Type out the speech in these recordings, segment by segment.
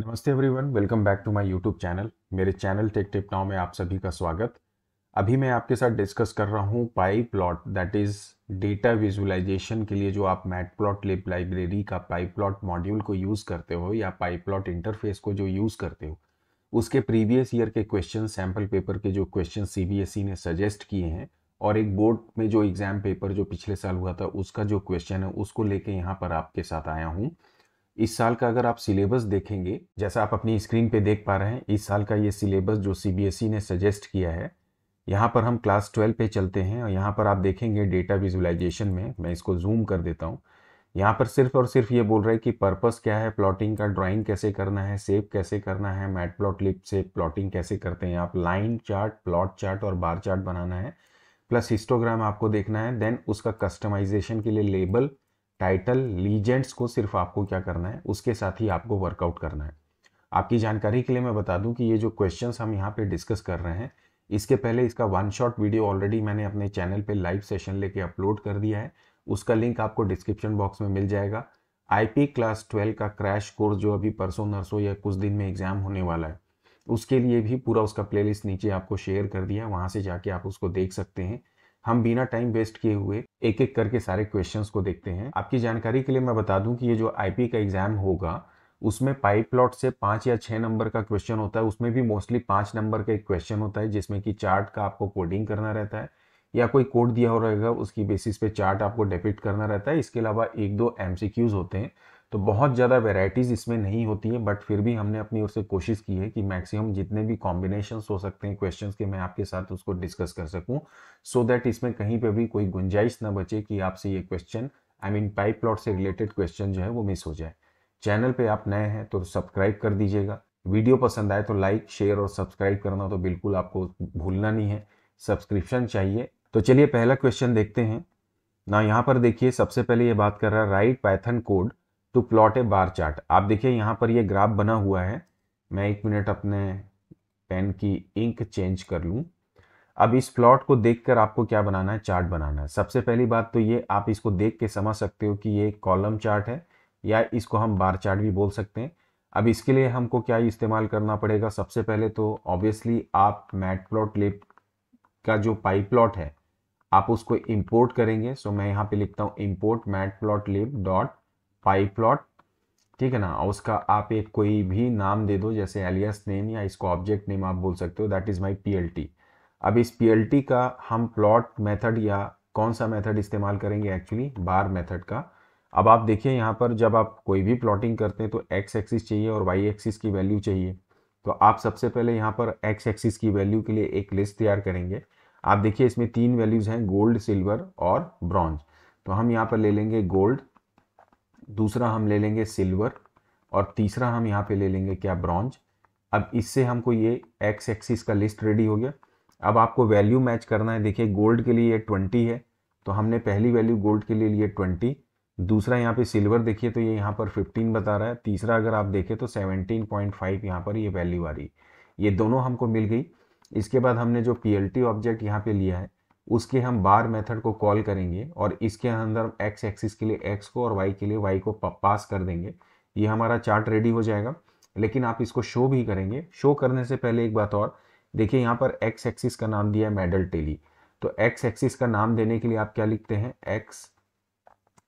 नमस्ते everyone welcome back to my YouTube channel मेरे channel tech tip now में आप सभी का स्वागत अभी मैं आपके साथ डिस्कस कर रहा हूँ pie plot that is data visualisation के लिए जो आप मैट प्लॉट लिप लाइब्रेरी का पाई प्लॉट मॉड्यूल को यूज़ करते हो या पाई प्लॉट इंटरफेस को जो यूज़ करते हो उसके प्रीवियस ईयर के क्वेश्चन सैम्पल पेपर के जो क्वेश्चन सी e ने सजेस्ट किए हैं और एक बोर्ड में जो एग्ज़ाम पेपर जो पिछले साल हुआ था उसका जो क्वेश्चन है उसको लेके यहाँ पर आपके साथ आया हूँ इस साल का अगर आप सिलेबस देखेंगे जैसा आप अपनी स्क्रीन पे देख पा रहे हैं इस साल का ये सिलेबस जो सी e ने सजेस्ट किया है यहाँ पर हम क्लास ट्वेल्व पे चलते हैं और यहाँ पर आप देखेंगे डेटा विजुलाइजेशन में मैं इसको जूम कर देता हूँ यहाँ पर सिर्फ और सिर्फ ये बोल रहा है कि पर्पस क्या है प्लॉटिंग का ड्राइंग कैसे करना है सेव कैसे करना है मैट प्लॉट लिप से प्लॉटिंग कैसे करते हैं आप लाइन चार्ट प्लॉट चार्ट और बार चार्ट बनाना है प्लस हिस्टोग्राम आपको देखना है देन उसका कस्टमाइजेशन के लिए लेबल टाइटल लीजेंड्स को सिर्फ आपको क्या करना है उसके साथ ही आपको वर्कआउट करना है आपकी जानकारी के लिए मैं बता दूं कि ये जो क्वेश्चन हम यहाँ पे डिस्कस कर रहे हैं इसके पहले इसका वन शॉट वीडियो ऑलरेडी मैंने अपने चैनल पे लाइव सेशन लेके अपलोड कर दिया है उसका लिंक आपको डिस्क्रिप्शन बॉक्स में मिल जाएगा आई क्लास ट्वेल्व का क्रैश कोर्स जो अभी परसों नरसों या कुछ दिन में एग्जाम होने वाला है उसके लिए भी पूरा उसका प्लेलिस्ट नीचे आपको शेयर कर दिया है वहाँ से जाके आप उसको देख सकते हैं हम बिना टाइम वेस्ट किए हुए एक एक करके सारे क्वेश्चन को देखते हैं आपकी जानकारी के लिए मैं बता दूं कि ये जो आईपी का एग्जाम होगा उसमें पाइप प्लॉट से पाँच या छः नंबर का क्वेश्चन होता है उसमें भी मोस्टली पाँच नंबर का एक क्वेश्चन होता है जिसमें कि चार्ट का आपको कोडिंग करना रहता है या कोई कोड दिया हो रहेगा उसकी बेसिस पे चार्ट आपको डेपिट करना रहता है इसके अलावा एक दो एमसीक्यूज होते हैं तो बहुत ज़्यादा वेराइटीज़ इसमें नहीं होती है बट फिर भी हमने अपनी ओर से कोशिश की है कि मैक्सिमम जितने भी कॉम्बिनेशन हो सकते हैं क्वेश्चन के मैं आपके साथ उसको डिस्कस कर सकूँ सो दैट इसमें कहीं पर भी कोई गुंजाइश ना बचे कि आपसे ये question I mean pyplot से रिलेटेड क्वेश्चन जो है वो मिस हो जाए चैनल पे आप नए हैं तो सब्सक्राइब कर दीजिएगा वीडियो पसंद आए तो लाइक शेयर और सब्सक्राइब करना तो बिल्कुल आपको भूलना नहीं है सब्सक्रिप्शन चाहिए तो चलिए पहला क्वेश्चन देखते हैं ना यहाँ पर देखिए सबसे पहले ये बात कर रहा है राइट पैथन कोड टू तो प्लॉट है बार चार्ट आप देखिए यहाँ पर ये ग्राफ बना हुआ है मैं एक मिनट अपने पेन की इंक चेंज कर लूँ अब इस प्लॉट को देखकर आपको क्या बनाना है चार्ट बनाना है सबसे पहली बात तो ये आप इसको देख के समझ सकते हो कि ये कॉलम चार्ट है या इसको हम बार चार्ट भी बोल सकते हैं अब इसके लिए हमको क्या इस्तेमाल करना पड़ेगा सबसे पहले तो ऑब्वियसली आप मैट प्लॉट लेप का जो पाइप प्लॉट है आप उसको इम्पोर्ट करेंगे सो मैं यहाँ पे लिखता हूँ import matplotlib dot pyplot ठीक है ना उसका आप एक कोई भी नाम दे दो जैसे एलियस नेम या इसको ऑब्जेक्ट नेम आप बोल सकते हो दैट इज़ माई पी अब इस पी का हम प्लॉट मेथड या कौन सा मेथड इस्तेमाल करेंगे एक्चुअली बार मेथड का अब आप देखिए यहाँ पर जब आप कोई भी प्लॉटिंग करते हैं तो एक्स एक्सिस चाहिए और वाई एक्सिस की वैल्यू चाहिए तो आप सबसे पहले यहाँ पर एक्स एक्सिस की वैल्यू के लिए एक लिस्ट तैयार करेंगे आप देखिए इसमें तीन वैल्यूज़ हैं गोल्ड सिल्वर और ब्रॉन्ज तो हम यहाँ पर ले लेंगे गोल्ड दूसरा हम ले लेंगे सिल्वर और तीसरा हम यहाँ पे ले लेंगे क्या ब्रॉन्ज अब इससे हमको ये एक्स एक्सिस का लिस्ट रेडी हो गया अब आपको वैल्यू मैच करना है देखिए गोल्ड के लिए ये ट्वेंटी है तो हमने पहली वैल्यू गोल्ड के लिए लिए ट्वेंटी दूसरा यहाँ पे सिल्वर देखिए तो ये यहाँ पर फिफ्टीन बता रहा है तीसरा अगर आप देखें तो सेवनटीन पॉइंट फाइव यहाँ पर ये वैल्यू आ रही है ये दोनों हमको मिल गई इसके बाद हमने जो पी ऑब्जेक्ट यहाँ पे लिया है उसके हम बार मेथड को कॉल करेंगे और इसके अंदर एक्स एक्सिस के लिए एक्स को और वाई के लिए वाई को पास कर देंगे ये हमारा चार्ट रेडी हो जाएगा लेकिन आप इसको शो भी करेंगे शो करने से पहले एक बात और देखिए यहाँ पर एक्स एक्सिस का नाम दिया है मेडल टेली तो एक्स एक्सिस का नाम देने के लिए आप क्या लिखते हैं एक्स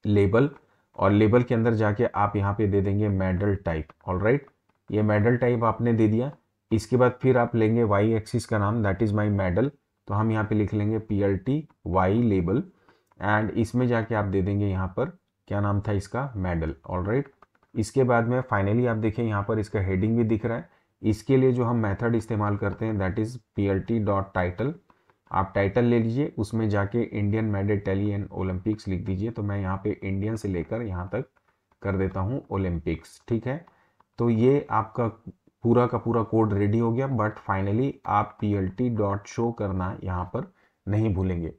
लेबल और लेबल के अंदर जाके आप यहाँ पे दे देंगे मेडल टाइप ऑल राइट ये मेडल टाइप आपने दे दिया इसके बाद फिर आप लेंगे वाई एक्सिस का नाम दैट इज़ माई मेडल तो हम यहाँ पे लिख लेंगे P L T Y label and इसमें जाके आप दे देंगे यहाँ पर क्या नाम था इसका मेडल ऑल राइट इसके बाद में फाइनली आप देखें यहाँ पर इसका हेडिंग भी दिख रहा है इसके लिए जो हम मेथड इस्तेमाल करते हैं that is P L T dot title आप टाइटल ले लीजिए उसमें जाके Indian medal tally and Olympics लिख दीजिए तो मैं यहाँ पे इंडियन से लेकर यहाँ तक कर देता हूँ ओलंपिक्स ठीक है तो ये आपका पूरा का पूरा कोड रेडी हो गया बट फाइनली आप टी डॉट शो करना यहाँ पर नहीं भूलेंगे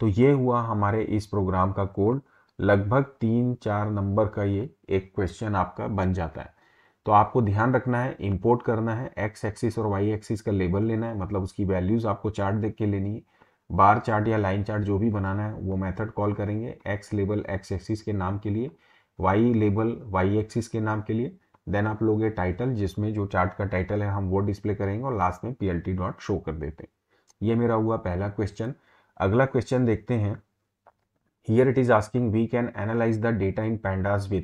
तो ये हुआ हमारे इस प्रोग्राम का कोड लगभग तीन चार नंबर का ये एक क्वेश्चन आपका बन जाता है तो आपको ध्यान रखना है इंपोर्ट करना है एक्स एक्सिस और वाई एक्सिस का लेबल लेना है मतलब उसकी वैल्यूज़ आपको चार्ट देख के लेनी है बार चार्ट या लाइन चार्ट जो भी बनाना है वो मेथड कॉल करेंगे एक्स लेबल एक्स एक्सिस के नाम के लिए वाई लेबल वाई एक्सिस के नाम के लिए देन आप लोगे टाइटल जिसमें जो चार्ट का टाइटल है हम वो डिस्प्ले करेंगे और लास्ट में पी डॉट शो कर देते हैं ये मेरा हुआ पहला क्वेश्चन अगला क्वेश्चन देखते हैं here it is asking we can analyse the data in pandas with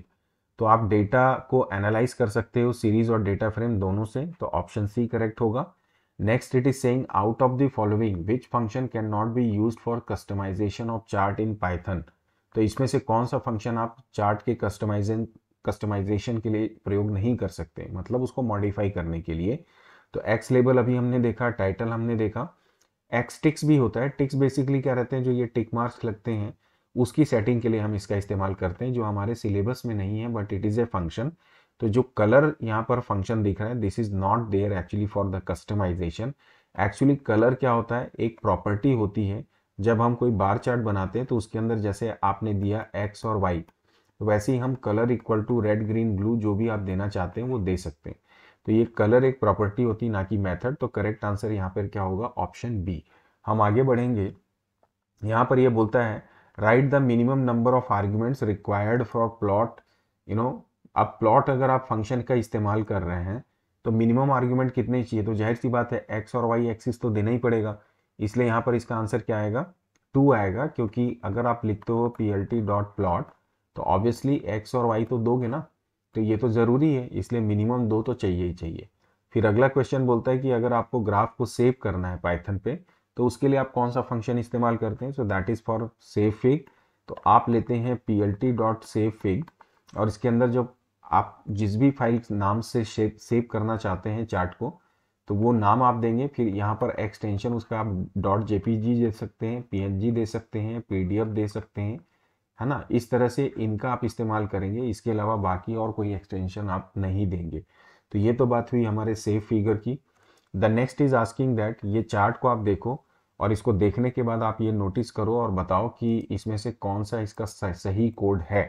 तो आप डेटा को एनालाइज कर सकते हो सीरीज और डेटा फ्रेम दोनों से तो ऑप्शन सी करेक्ट होगा next it is saying out of the following which function can not be use for customisation of chart in Python तो इसमें से कौन सा फंक्शन आप चार्ट के कस्टमाइजेशन कस्टमाइजेशन के लिए प्रयोग नहीं कर सकते मतलब उसको मॉडिफाई करने के लिए तो एक्स लेबल अभी हमने देखा टाइटल हमने देखा एक्स टिक्स भी होता है टिक्स बेसिकली क्या रहते हैं जो ये टिक मार्क्स लगते हैं उसकी सेटिंग के लिए हम इसका इस्तेमाल करते हैं जो हमारे सिलेबस में नहीं है but it is a function तो जो कलर यहाँ पर फंक्शन दिख रहा है this is not there actually for the customisation actually colour क्या होता है एक प्रॉपर्टी होती है जब हम कोई बार चार्ट बनाते हैं तो उसके अंदर जैसे आपने दिया एक्स और वाई तो वैसे ही हम colour equal to red green blue जो भी आप देना चाहते हैं वो दे सकते हैं तो ये कलर एक प्रॉपर्टी होती है ना कि मेथड तो करेक्ट आंसर यहाँ पर क्या होगा ऑप्शन बी हम आगे बढ़ेंगे यहाँ पर ये बोलता है right the minimum number of arguments required for plot you know अब प्लॉट अगर आप फंक्शन का इस्तेमाल कर रहे हैं तो मिनिमम आर्ग्यूमेंट कितने चाहिए तो जाहिर सी बात है एक्स और वाई एक्सिस तो देना ही पड़ेगा इसलिए यहाँ पर इसका आंसर क्या आएगा टू आएगा क्योंकि अगर आप लिखते हो P L T dot plot तो ऑब्वियसली एक्स और वाई तो दोगे ना तो ये तो ज़रूरी है इसलिए मिनिमम दो तो चाहिए ही चाहिए फिर अगला क्वेश्चन बोलता है कि अगर आपको ग्राफ को सेव करना है पाइथन पे तो उसके लिए आप कौन सा फंक्शन इस्तेमाल करते हैं so that is for save fig तो आप लेते हैं P L T dot save fig और इसके अंदर जब आप जिस भी फाइल नाम से सेव करना चाहते हैं चार्ट को तो वो नाम आप देंगे फिर यहाँ पर एक्सटेंशन उसका आप डॉट जे दे सकते हैं पी दे सकते हैं पी दे सकते हैं है ना इस तरह से इनका आप इस्तेमाल करेंगे इसके अलावा बाकी और कोई एक्सटेंशन आप नहीं देंगे तो ये तो बात हुई हमारे सेफ फिगर की the next is asking that ये चार्ट को आप देखो और इसको देखने के बाद आप ये नोटिस करो और बताओ कि इसमें से कौन सा इसका सही कोड है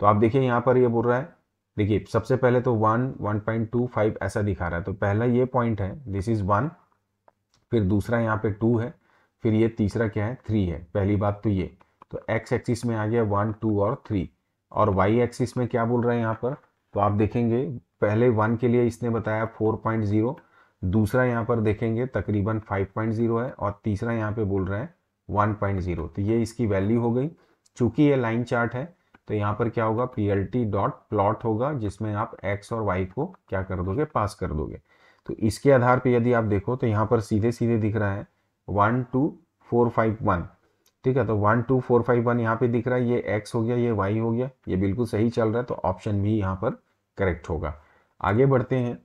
तो आप देखिए यहाँ पर ये बोल रहा है देखिए सबसे पहले तो one one point two five ऐसा दिखा रहा है तो पहला ये पॉइंट है दिस इज वन फिर दूसरा यहाँ पे टू है फिर ये तीसरा क्या है थ्री है पहली बात तो ये तो एक्स एक्सिस में आ गया वन टू और थ्री और वाई एक्सिस में क्या बोल रहा है यहाँ पर तो आप देखेंगे पहले वन के लिए इसने बताया फोर पॉइंट जीरो दूसरा यहाँ पर देखेंगे तकरीबन फाइव पॉइंट जीरो है और तीसरा यहाँ पे बोल रहा है वन पॉइंट जीरो तो ये इसकी वैल्यू हो गई चूंकि ये लाइन चार्ट है तो यहाँ पर क्या होगा P L T dot plot होगा जिसमें आप एक्स और वाई को क्या कर दोगे पास कर दोगे तो इसके आधार पर यदि आप देखो तो यहाँ पर सीधे सीधे दिख रहा है one two four five one ठीक है तो one two four five one यहाँ पे दिख रहा है ये एक्स हो गया ये वाई हो गया ये बिल्कुल सही चल रहा है तो ऑप्शन भी यहाँ पर करेक्ट होगा आगे बढ़ते हैं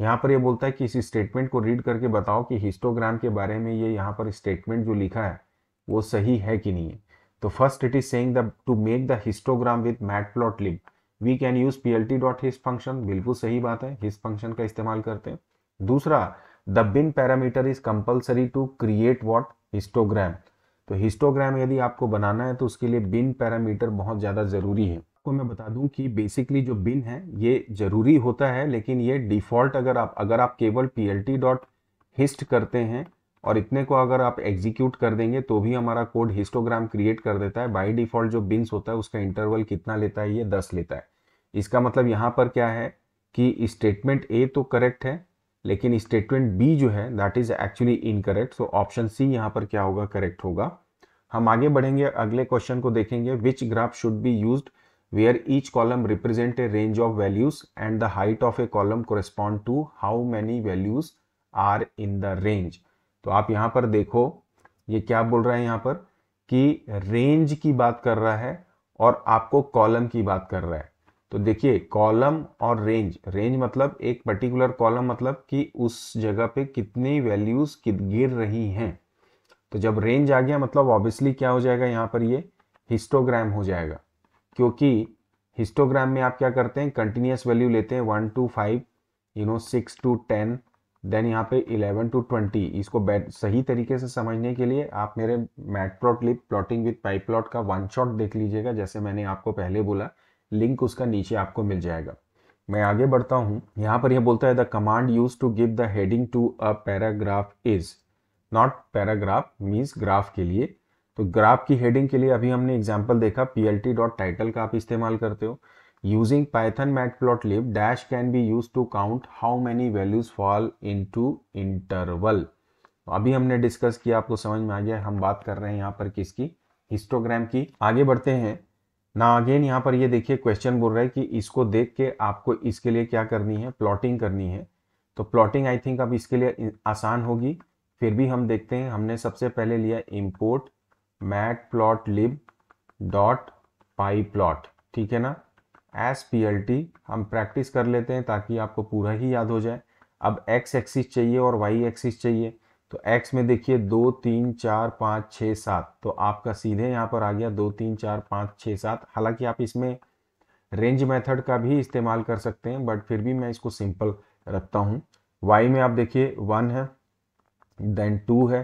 यहाँ पर ये यह बोलता है कि इस स्टेटमेंट को रीड करके बताओ कि हिस्टोग्राम के बारे में ये यहाँ पर स्टेटमेंट जो लिखा है वो सही है कि नहीं है तो first it is saying the to make the histogram with matplotlib we can use P L T dot hist function बिल्कुल सही बात है हिस फंक्शन का इस्तेमाल करते हैं दूसरा the bin parameter is compulsory to create what histogram तो हिस्टोग्राम यदि आपको बनाना है तो उसके लिए बिन पैरामीटर बहुत ज़्यादा ज़रूरी है आपको मैं बता दूं कि बेसिकली जो बिन है ये ज़रूरी होता है लेकिन ये डिफ़ॉल्ट अगर आप अगर आप केवल पी डॉट हिस्ट करते हैं और इतने को अगर आप एग्जीक्यूट कर देंगे तो भी हमारा कोड हिस्टोग्राम क्रिएट कर देता है बाई डिफ़ॉल्ट जो बिन्स होता है उसका इंटरवल कितना लेता है ये दस लेता है इसका मतलब यहाँ पर क्या है कि स्टेटमेंट ए तो करेक्ट है लेकिन स्टेटमेंट बी जो है that is actually incorrect so option C यहाँ पर क्या होगा करेक्ट होगा हम आगे बढ़ेंगे अगले क्वेश्चन को देखेंगे which graph should be use where each column represent a range of values and the height of a column correspond to how many values are in the range तो आप यहाँ पर देखो ये क्या बोल रहा है यहाँ पर कि रेंज की बात कर रहा है और आपको कॉलम की बात कर रहा है तो देखिए कॉलम और रेंज रेंज मतलब एक पर्टिकुलर कॉलम मतलब कि उस जगह पे कितनी वैल्यूज गिर रही हैं तो जब रेंज आ गया मतलब ऑब्वियसली क्या हो जाएगा यहाँ पर ये हिस्टोग्राम हो जाएगा क्योंकि हिस्टोग्राम में आप क्या करते हैं कंटिन्यूस वैल्यू लेते हैं one two five you know six to ten then यहाँ पे इलेवन टू ट्वेंटी इसको सही तरीके से समझने के लिए आप मेरे matplotlib plotting with pyplot का वन शॉट देख लीजिएगा जैसे मैंने आपको पहले बोला लिंक उसका नीचे आपको मिल जाएगा मैं आगे बढ़ता हूँ यहाँ पर यह बोलता है the command use to give the heading to a paragraph is not paragraph means graph के लिए तो ग्राफ की हेडिंग के लिए अभी हमने एग्जाम्पल देखा P L T dot title का आप इस्तेमाल करते हो using Python matplotlib dash can be use to count how many values fall in to interval अभी हमने डिस्कस किया आपको समझ में आ गया हम बात कर रहे हैं यहाँ पर किसकी हिस्टोग्राम की आगे बढ़ते हैं ना अगेन यहाँ पर ये देखिए क्वेश्चन बोल रहा है कि इसको देख के आपको इसके लिए क्या करनी है प्लॉटिंग करनी है तो प्लॉटिंग आई थिंक अब इसके लिए आसान होगी फिर भी हम देखते हैं हमने सबसे पहले लिया import matplotlib dot pyplot ठीक है ना एस पी एल टी हम प्रैक्टिस कर लेते हैं ताकि आपको पूरा ही याद हो जाए अब एक्स एक्सिस चाहिए और वाई एक्सिस चाहिए तो एक्स में देखिए दो तीन चार पाँच छः सात तो आपका सीधे यहाँ पर आ गया दो तीन चार पाँच छः सात हालांकि आप इसमें रेंज मेथड का भी इस्तेमाल कर सकते हैं बट फिर भी मैं इसको सिंपल रखता हूँ वाई में आप देखिए वन है देन टू है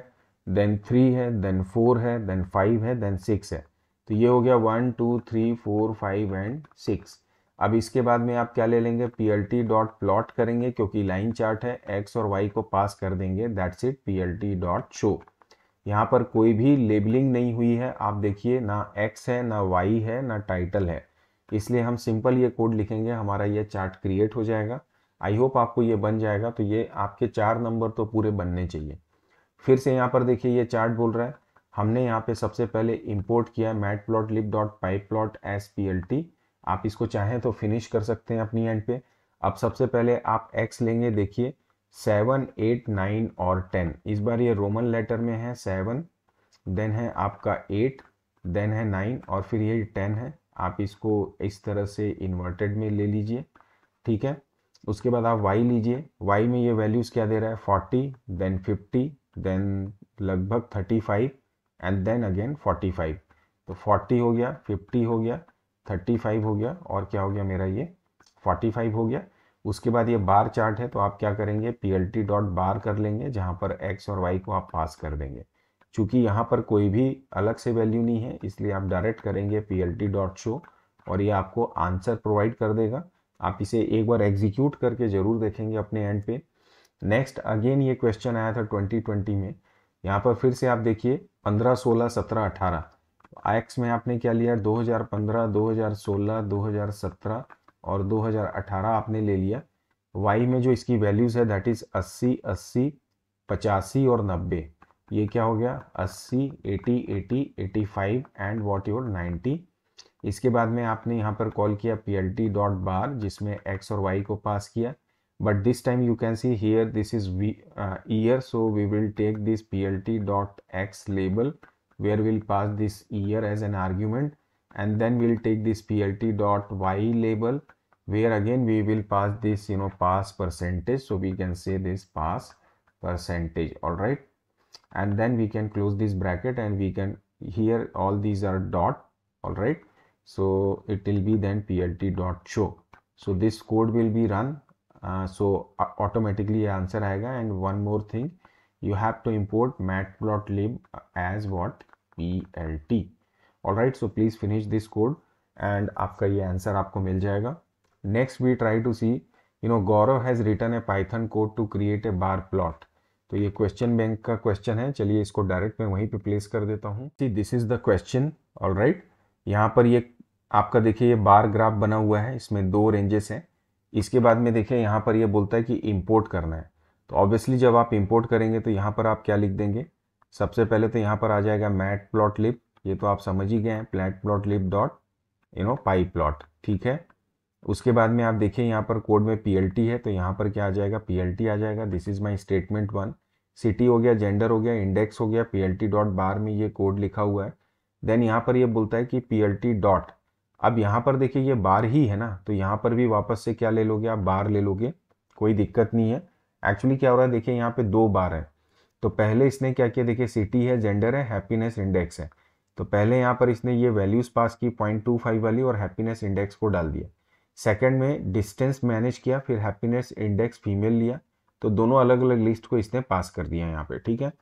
देन थ्री है देन फोर है देन फाइव है देन सिक्स है तो ये हो गया one two three four five and six अब इसके बाद में आप क्या ले लेंगे P L T dot plot करेंगे क्योंकि लाइन चार्ट है एक्स और वाई को पास कर देंगे that's it P L T dot show यहाँ पर कोई भी लेबलिंग नहीं हुई है आप देखिए ना एक्स है ना वाई है ना टाइटल है इसलिए हम सिंपल ये कोड लिखेंगे हमारा ये चार्ट क्रिएट हो जाएगा आई होप आपको ये बन जाएगा तो ये आपके चार नंबर तो पूरे बनने चाहिए फिर से यहाँ पर देखिए ये चार्ट बोल रहा है हमने यहाँ पे सबसे पहले इंपोर्ट किया है plot lip dot pyplot as P L T आप इसको चाहें तो फिनिश कर सकते हैं अपनी एंड पे अब सबसे पहले आप एक्स लेंगे देखिए सेवन एट नाइन और टेन इस बार ये रोमन लेटर में है सेवन देन है आपका एट देन है नाइन और फिर ये टेन है आप इसको इस तरह से इन्वर्टेड में ले लीजिए ठीक है उसके बाद आप वाई लीजिए वाई में ये वैल्यूज़ क्या दे रहा है फोर्टी देन फिफ्टी देन लगभग 35 एंड देन अगेन 45 तो 40 हो गया 50 हो गया 35 हो गया और क्या हो गया मेरा ये 45 हो गया उसके बाद ये बार चार्ट है तो आप क्या करेंगे P L T dot bar कर लेंगे जहाँ पर एक्स और वाई को आप पास कर देंगे चूँकि यहाँ पर कोई भी अलग से वैल्यू नहीं है इसलिए आप डायरेक्ट करेंगे P L T dot show और ये आपको आंसर प्रोवाइड कर देगा आप इसे एक बार एग्जीक्यूट करके ज़रूर देखेंगे अपने एंड पे नेक्स्ट अगेन ये क्वेश्चन आया था 2020 में यहाँ पर फिर से आप देखिए 15, 16, 17, 18 एक्स में आपने क्या लिया 2015, 2016, 2017 और 2018 आपने ले लिया वाई में जो इसकी वैल्यूज है दैट इज 80, 80, पचासी और 90 ये क्या हो गया 80, 80, 80, 85 एंड वॉट योर 90 इसके बाद में आपने यहाँ पर कॉल किया P L T dot bar जिसमें एक्स और वाई को पास किया but this time you can see here this is v uh, year so we will take this plt dot x label where we'll pass this year as an argument and then we'll take this plt dot y label where again we will pass this you know pass percentage so we can say this pass percentage all right and then we can close this bracket and we can here all these are dot all right so it will be then plt dot show so this code will be run so uh, automatically uh, ये answer आएगा and one more thing you have to import matplotlib as what P L T all right so please finish this code and आपका ये answer आपको मिल जाएगा next we try to see you know Gaurav has return a Python code to create a bar plot तो ये question bank का question है चलिए इसको डायरेक्ट मैं वहीं पे प्लेस कर देता हूँ this is the question all right यहाँ पर ये आपका देखिए ये बार ग्राफ बना हुआ है इसमें दो रेंजेस हैं इसके बाद में देखें यहाँ पर ये यह बोलता है कि इम्पोर्ट करना है तो ऑब्वियसली जब आप इम्पोर्ट करेंगे तो यहाँ पर आप क्या लिख देंगे सबसे पहले तो यहाँ पर आ जाएगा मैट प्लॉट लिप ये तो आप समझ ही गए हैं plot lip dot you know pyplot ठीक है उसके बाद में आप देखिए यहाँ पर कोड में पी है तो यहाँ पर क्या आ जाएगा पी आ जाएगा this is my statement one city हो गया जेंडर हो गया इंडेक्स हो गया पी डॉट बार में ये कोड लिखा हुआ है देन यहाँ पर ये बोलता है कि पी डॉट अब यहाँ पर देखिए ये बार ही है ना तो यहाँ पर भी वापस से क्या ले लोगे आप बार ले लोगे कोई दिक्कत नहीं है एक्चुअली क्या हो रहा है देखिए यहाँ पे दो बार है तो पहले इसने क्या किया देखिए सिटी है जेंडर है हैप्पीनेस इंडेक्स है तो पहले यहाँ पर इसने ये वैल्यूज़ पास की पॉइंट टू फाइव वाली और हैप्पीनेस इंडेक्स को डाल दिया सेकेंड में डिस्टेंस मैनेज किया फिर हैप्पीनेस इंडेक्स फीमेल लिया तो दोनों अलग अलग लिस्ट को इसने पास कर दिया यहाँ पर ठीक है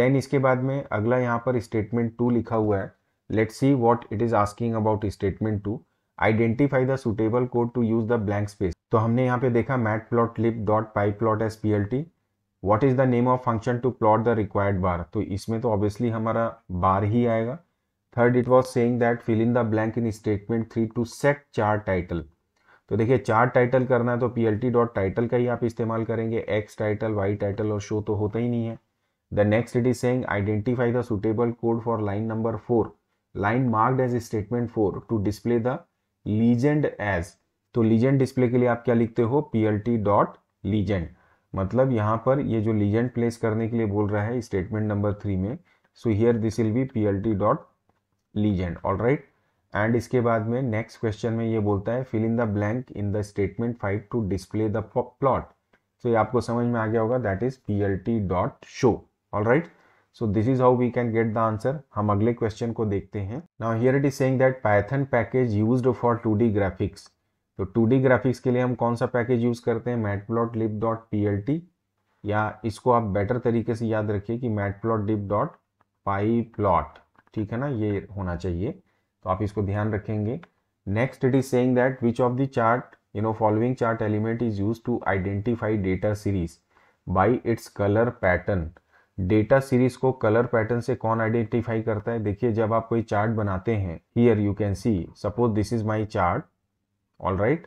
देन इसके बाद में अगला यहाँ पर स्टेटमेंट टू लिखा हुआ है let see what it is asking about statement to identify the suitable code to use the blank space तो हमने यहाँ पे देखा मैट प्लॉट लिप डॉट पाइप as P L T what is the name of function to plot the required bar तो इसमें तो obviously हमारा बार ही आएगा third it was saying that fill in the blank in statement three to set चार title तो देखिए chart title करना है तो P L T dot title का ही आप इस्तेमाल करेंगे एक्स टाइटल वाई टाइटल और शो तो होता ही नहीं है the next it is saying identify the suitable code for line number four line marked as statement four to display the legend as तो लीजेंड डिस्प्ले के लिए आप क्या लिखते हो P L T dot legend मतलब यहाँ पर ये जो लीजेंड प्लेस करने के लिए बोल रहा है स्टेटमेंट नंबर थ्री में so here this will be P L T dot legend all right and इसके बाद में नेक्स्ट क्वेश्चन में ये बोलता है fill in the blank in the statement five to display the plot तो ये आपको समझ में आ गया होगा that is P L T dot show all right so this is how we can get the answer हम अगले क्वेश्चन को देखते हैं now here it is saying that Python package used for two graphics तो two graphics के लिए हम कौन सा पैकेज यूज करते हैं मैट लिप डॉट पी या इसको आप बेटर तरीके से याद रखिए कि plot lip dot pyplot ठीक है ना ये होना चाहिए तो आप इसको ध्यान रखेंगे next it is saying that which of the chart you know following chart element is used to identify data series by its colour pattern data series को कलर पैटर्न से कौन आइडेंटिफाई करता है देखिए जब आप कोई चार्ट बनाते हैं here you can see suppose this is my chart all right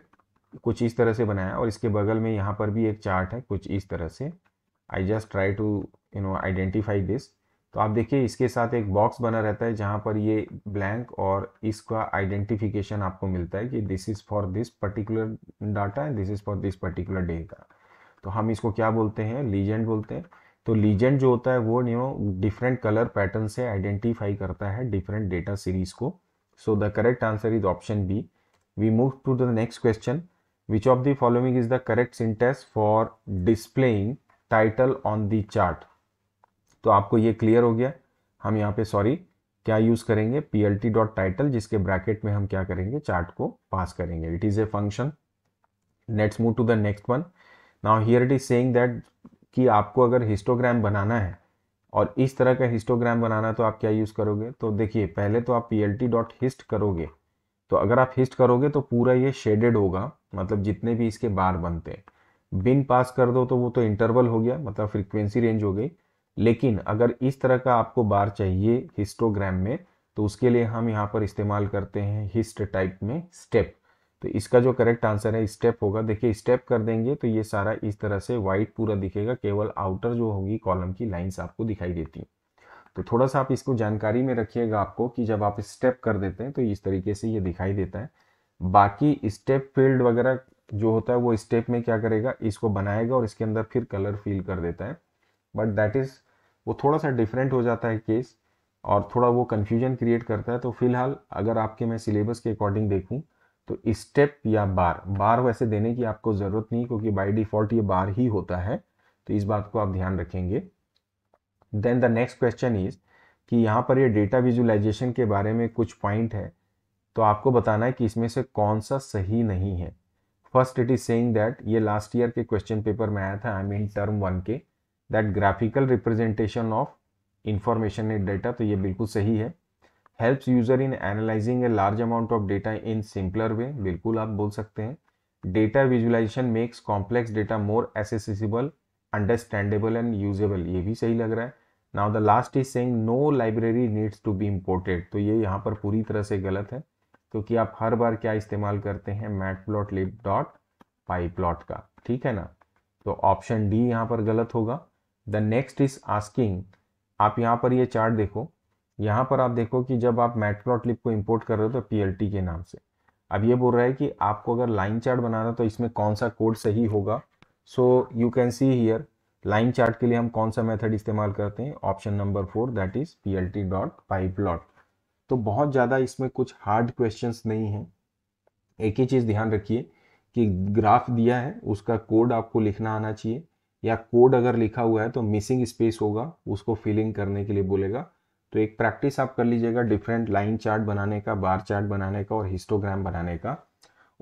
कुछ इस तरह से बनाया और इसके बगल में यहाँ पर भी एक चार्ट है कुछ इस तरह से I just try to you know identify this तो आप देखिए इसके साथ एक बॉक्स बना रहता है जहाँ पर ये ब्लैंक और इसका आइडेंटिफिकेशन आपको मिलता है कि this is for this particular data and this is for this particular day का तो हम इसको क्या बोलते हैं लीजेंड बोलते हैं तो लीजेंड जो होता है वो you know different colour pattern से आइडेंटिफाई करता है डिफरेंट डेटा सीरीज को so the correct answer is option B we move to the next question which of the following is the correct syntax for displaying title on the chart तो आपको ये clear हो गया हम यहाँ पे sorry क्या यूज़ करेंगे पी डॉट टाइटल जिसके ब्रैकेट में हम क्या करेंगे चार्ट को पास करेंगे it is a function let's move to the next one now here it is saying that कि आपको अगर हिस्टोग्राम बनाना है और इस तरह का हिस्टोग्राम बनाना है तो आप क्या यूज़ करोगे तो देखिए पहले तो आप पी डॉट हिस्ट करोगे तो अगर आप हिस्ट करोगे तो पूरा ये शेडेड होगा मतलब जितने भी इसके बार बनते हैं बिन पास कर दो तो वो तो इंटरवल हो गया मतलब फ्रिक्वेंसी रेंज हो गई लेकिन अगर इस तरह का आपको बार चाहिए हिस्टोग्राम में तो उसके लिए हम यहाँ पर इस्तेमाल करते हैं हिस्ट टाइप में स्टेप तो इसका जो करेक्ट आंसर है स्टेप होगा देखिए स्टेप कर देंगे तो ये सारा इस तरह से वाइट पूरा दिखेगा केवल आउटर जो होगी कॉलम की लाइन्स आपको दिखाई देती हैं तो थोड़ा सा आप इसको जानकारी में रखिएगा आपको कि जब आप स्टेप कर देते हैं तो इस तरीके से ये दिखाई देता है बाकी स्टेप फील्ड वगैरह जो होता है वो स्टेप में क्या करेगा इसको बनाएगा और इसके अंदर फिर कलर फील कर देता है बट दैट इज़ वो थोड़ा सा डिफरेंट हो जाता है केस और थोड़ा वो कन्फ्यूजन क्रिएट करता है तो फिलहाल अगर आपके मैं सिलेबस के अकॉर्डिंग देखूँ तो स्टेप या बार बार वैसे देने की आपको ज़रूरत नहीं क्योंकि बाय डिफॉल्ट ये बार ही होता है तो इस बात को आप ध्यान रखेंगे then the next question is कि यहाँ पर ये डेटा विजुलाइजेशन के बारे में कुछ पॉइंट है तो आपको बताना है कि इसमें से कौन सा सही नहीं है first it is saying that ये लास्ट ईयर के क्वेश्चन पेपर में आया था आई मीन टर्म वन के that graphical representation of information in data तो ये बिल्कुल सही है helps user in analysing a large amount of data in simpler way बिल्कुल आप बोल सकते हैं data visualisation makes complex data more accessible understandable and usable ये भी सही लग रहा है now the last is saying no library needs to be imported तो ये यहाँ पर पूरी तरह से गलत है क्योंकि आप हर बार क्या इस्तेमाल करते हैं plot lip dot pyplot का ठीक है ना तो ऑप्शन डी यहाँ पर गलत होगा द नेक्स्ट इज आस्किंग आप यहाँ पर ये चार्ट देखो यहाँ पर आप देखो कि जब आप मैटप्लॉटलिब को इम्पोर्ट कर रहे हो तो पीएलटी के नाम से अब ये बोल रहा है कि आपको अगर लाइन चार्ट बनाना तो इसमें कौन सा कोड सही होगा so you can see here line chart के लिए हम कौन सा मेथड इस्तेमाल करते हैं option number four that is P L T dot plot तो बहुत ज़्यादा इसमें कुछ हार्ड क्वेश्चंस नहीं हैं एक ही चीज़ ध्यान रखिए कि ग्राफ दिया है उसका कोड आपको लिखना आना चाहिए या कोड अगर लिखा हुआ है तो मिसिंग स्पेस होगा उसको फिलिंग करने के लिए बोलेगा तो एक प्रैक्टिस आप कर लीजिएगा डिफरेंट लाइन चार्ट बनाने का बार चार्ट बनाने का और हिस्टोग्राम बनाने का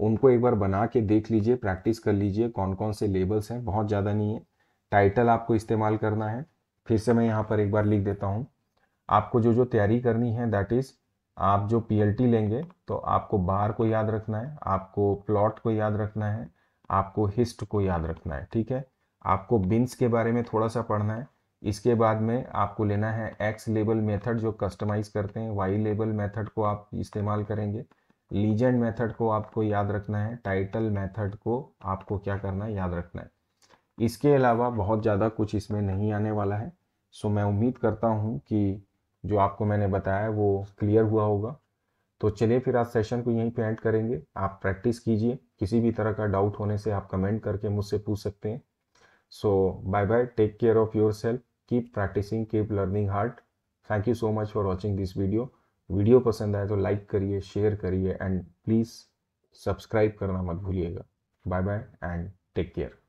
उनको एक बार बना के देख लीजिए प्रैक्टिस कर लीजिए कौन कौन से लेबल्स हैं बहुत ज़्यादा नहीं है टाइटल आपको इस्तेमाल करना है फिर से मैं यहाँ पर एक बार लिख देता हूँ आपको जो जो तैयारी करनी है दैट इज़ आप जो पी लेंगे तो आपको बार को याद रखना है आपको प्लॉट को याद रखना है आपको हिस्ट को याद रखना है ठीक है आपको बिन्स के बारे में थोड़ा सा पढ़ना है इसके बाद में आपको लेना है एक्स लेबल मेथड जो कस्टमाइज करते हैं वाई लेबल मेथड को आप इस्तेमाल करेंगे लीजेंड मेथड को आपको याद रखना है टाइटल मेथड को आपको क्या करना है याद रखना है इसके अलावा बहुत ज़्यादा कुछ इसमें नहीं आने वाला है सो मैं उम्मीद करता हूँ कि जो आपको मैंने बताया वो क्लियर हुआ होगा तो चलिए फिर आज सेशन को यहीं पर एंड करेंगे आप प्रैक्टिस कीजिए किसी भी तरह का डाउट होने से आप कमेंट करके मुझसे पूछ सकते हैं so bye bye take care of yourself keep practising keep learning hard thank you so much for watching this video video पसंद आए तो लाइक करिए शेयर करिए एंड प्लीज़ सब्सक्राइब करना मत भूलिएगा bye bye and take care